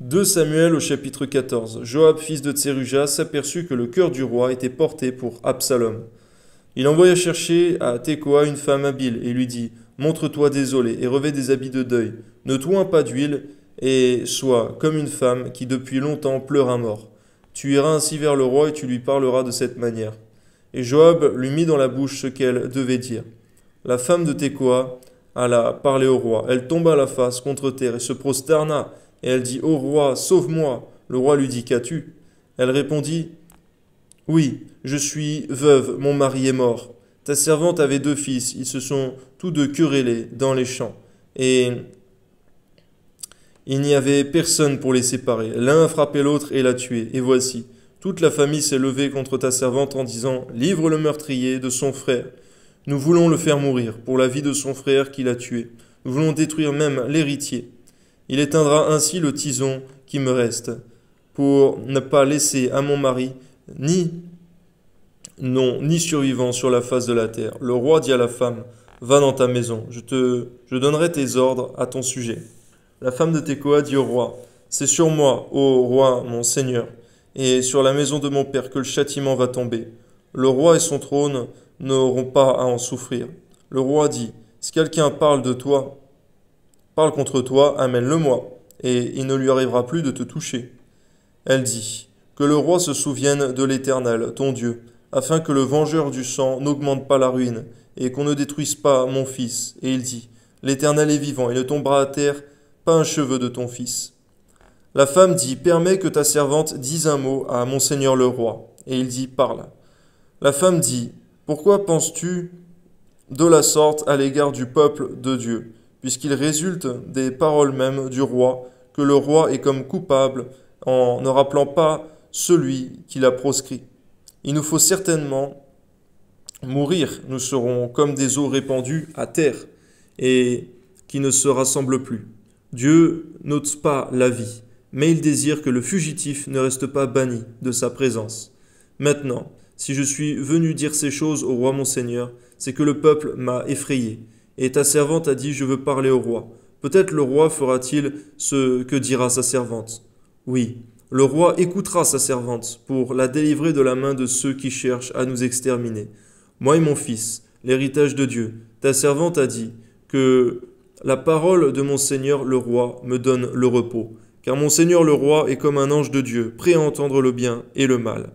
2 Samuel au chapitre 14. Joab, fils de Tseruja, s'aperçut que le cœur du roi était porté pour Absalom. Il envoya chercher à Tekoa une femme habile et lui dit Montre-toi désolé et revêt des habits de deuil. Ne toins pas d'huile et sois comme une femme qui depuis longtemps pleure un mort. Tu iras ainsi vers le roi et tu lui parleras de cette manière. Et Joab lui mit dans la bouche ce qu'elle devait dire. La femme de Tekoa alla parler au roi. Elle tomba la face contre terre et se prosterna et elle dit Ô roi, sauve-moi Le roi lui dit Qu'as-tu Elle répondit Oui, je suis veuve, mon mari est mort. Ta servante avait deux fils, ils se sont tous deux querellés dans les champs, et il n'y avait personne pour les séparer. L'un a frappé l'autre et l'a tué, et voici. Toute la famille s'est levée contre ta servante en disant Livre le meurtrier de son frère. Nous voulons le faire mourir pour la vie de son frère qui l'a tué. Nous voulons détruire même l'héritier. Il éteindra ainsi le tison qui me reste, pour ne pas laisser à mon mari ni non, ni survivant sur la face de la terre. Le roi dit à la femme, va dans ta maison, je te je donnerai tes ordres à ton sujet. La femme de Tekoa dit au roi, c'est sur moi, ô roi mon seigneur, et sur la maison de mon père que le châtiment va tomber. Le roi et son trône n'auront pas à en souffrir. Le roi dit, si quelqu'un parle de toi, parle contre toi, amène-le-moi, et il ne lui arrivera plus de te toucher. Elle dit, Que le roi se souvienne de l'Éternel, ton Dieu, afin que le vengeur du sang n'augmente pas la ruine, et qu'on ne détruise pas mon fils. Et il dit, L'Éternel est vivant, et ne tombera à terre pas un cheveu de ton fils. La femme dit, Permets que ta servante dise un mot à Monseigneur le roi. Et il dit, Parle. La femme dit, Pourquoi penses-tu de la sorte à l'égard du peuple de Dieu puisqu'il résulte des paroles même du roi que le roi est comme coupable en ne rappelant pas celui qui l'a proscrit. Il nous faut certainement mourir, nous serons comme des eaux répandues à terre et qui ne se rassemblent plus. Dieu n'ôte pas la vie, mais il désire que le fugitif ne reste pas banni de sa présence. Maintenant, si je suis venu dire ces choses au roi mon Seigneur, c'est que le peuple m'a effrayé et ta servante a dit Je veux parler au roi. Peut-être le roi fera-t-il ce que dira sa servante. Oui, le roi écoutera sa servante pour la délivrer de la main de ceux qui cherchent à nous exterminer. Moi et mon fils, l'héritage de Dieu, ta servante a dit que la parole de mon Seigneur le roi me donne le repos, car mon Seigneur le roi est comme un ange de Dieu, prêt à entendre le bien et le mal.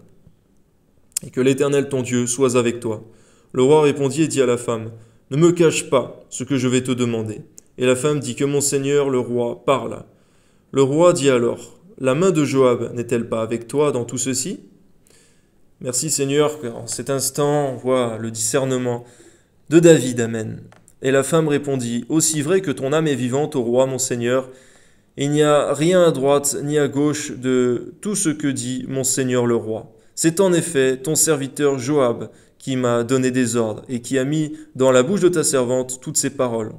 Et que l'Éternel ton Dieu soit avec toi. Le roi répondit et dit à la femme, ne me cache pas ce que je vais te demander. Et la femme dit que mon seigneur le roi parle. Le roi dit alors, la main de Joab n'est-elle pas avec toi dans tout ceci Merci Seigneur, en cet instant, on voit le discernement de David. Amen. Et la femme répondit, Aussi vrai que ton âme est vivante, au roi mon Seigneur, il n'y a rien à droite ni à gauche de tout ce que dit mon Seigneur le roi. C'est en effet ton serviteur Joab qui m'a donné des ordres et qui a mis dans la bouche de ta servante toutes ces paroles.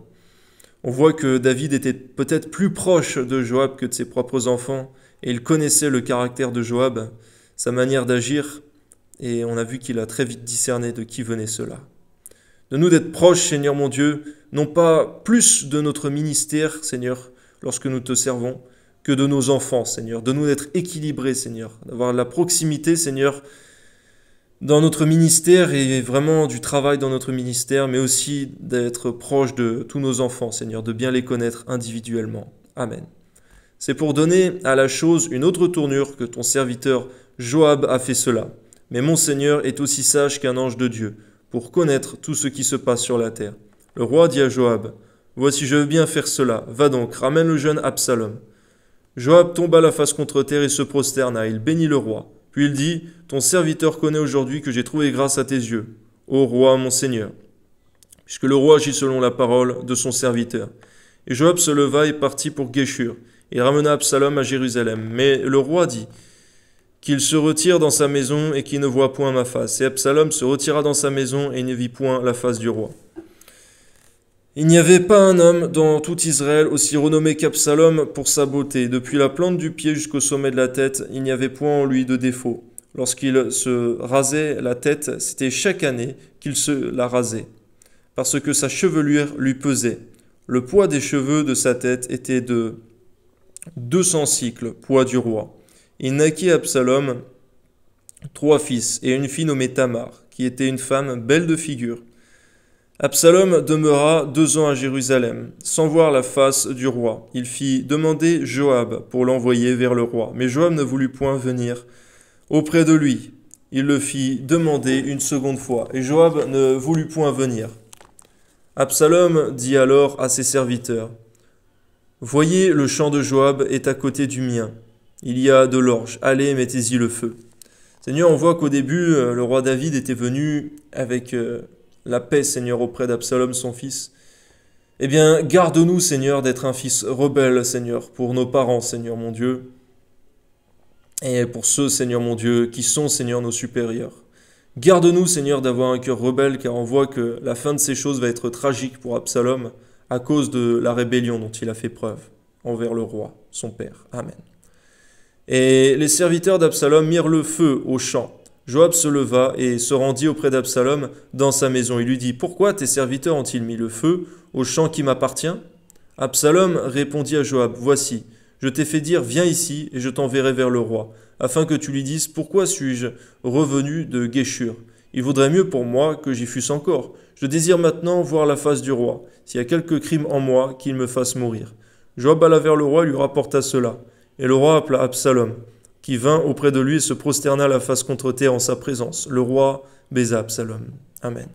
On voit que David était peut-être plus proche de Joab que de ses propres enfants, et il connaissait le caractère de Joab, sa manière d'agir, et on a vu qu'il a très vite discerné de qui venait cela. De nous d'être proches, Seigneur mon Dieu, non pas plus de notre ministère, Seigneur, lorsque nous te servons, que de nos enfants, Seigneur. De nous d'être équilibrés, Seigneur. D'avoir la proximité, Seigneur, dans notre ministère et vraiment du travail dans notre ministère, mais aussi d'être proche de tous nos enfants, Seigneur, de bien les connaître individuellement. Amen. C'est pour donner à la chose une autre tournure que ton serviteur Joab a fait cela. Mais mon Seigneur est aussi sage qu'un ange de Dieu, pour connaître tout ce qui se passe sur la terre. Le roi dit à Joab, Voici je veux bien faire cela, va donc, ramène le jeune Absalom. Joab tomba la face contre terre et se prosterna, il bénit le roi. Puis il dit, Ton serviteur connaît aujourd'hui que j'ai trouvé grâce à tes yeux, ô roi mon Seigneur, puisque le roi agit selon la parole de son serviteur. Et Joab se leva et partit pour Geshur, et ramena Absalom à Jérusalem. Mais le roi dit, qu'il se retire dans sa maison et qu'il ne voit point ma face. Et Absalom se retira dans sa maison et ne vit point la face du roi. Il n'y avait pas un homme dans tout Israël aussi renommé qu'Absalom pour sa beauté. Depuis la plante du pied jusqu'au sommet de la tête, il n'y avait point en lui de défaut. Lorsqu'il se rasait la tête, c'était chaque année qu'il se la rasait, parce que sa chevelure lui pesait. Le poids des cheveux de sa tête était de 200 cycles, poids du roi. Il naquit Absalom trois fils et une fille nommée Tamar, qui était une femme belle de figure. Absalom demeura deux ans à Jérusalem, sans voir la face du roi. Il fit demander Joab pour l'envoyer vers le roi, mais Joab ne voulut point venir auprès de lui. Il le fit demander une seconde fois, et Joab ne voulut point venir. Absalom dit alors à ses serviteurs, Voyez, le champ de Joab est à côté du mien. Il y a de l'orge. Allez, mettez-y le feu. Seigneur, on voit qu'au début, euh, le roi David était venu avec euh, la paix, Seigneur, auprès d'Absalom, son fils. Eh bien, garde-nous, Seigneur, d'être un fils rebelle, Seigneur, pour nos parents, Seigneur mon Dieu, et pour ceux, Seigneur mon Dieu, qui sont, Seigneur, nos supérieurs. Garde-nous, Seigneur, d'avoir un cœur rebelle, car on voit que la fin de ces choses va être tragique pour Absalom à cause de la rébellion dont il a fait preuve envers le roi, son père. Amen. Et les serviteurs d'Absalom mirent le feu aux champs Joab se leva et se rendit auprès d'Absalom dans sa maison. Il lui dit Pourquoi tes serviteurs ont-ils mis le feu au champ qui m'appartient Absalom répondit à Joab Voici, je t'ai fait dire Viens ici et je t'enverrai vers le roi, afin que tu lui dises Pourquoi suis-je revenu de Guéchur Il vaudrait mieux pour moi que j'y fusse encore. Je désire maintenant voir la face du roi. S'il y a quelque crime en moi, qu'il me fasse mourir. Joab alla vers le roi et lui rapporta cela. Et le roi appela Absalom qui vint auprès de lui et se prosterna la face contre terre en sa présence. Le roi baisa Absalom. Amen.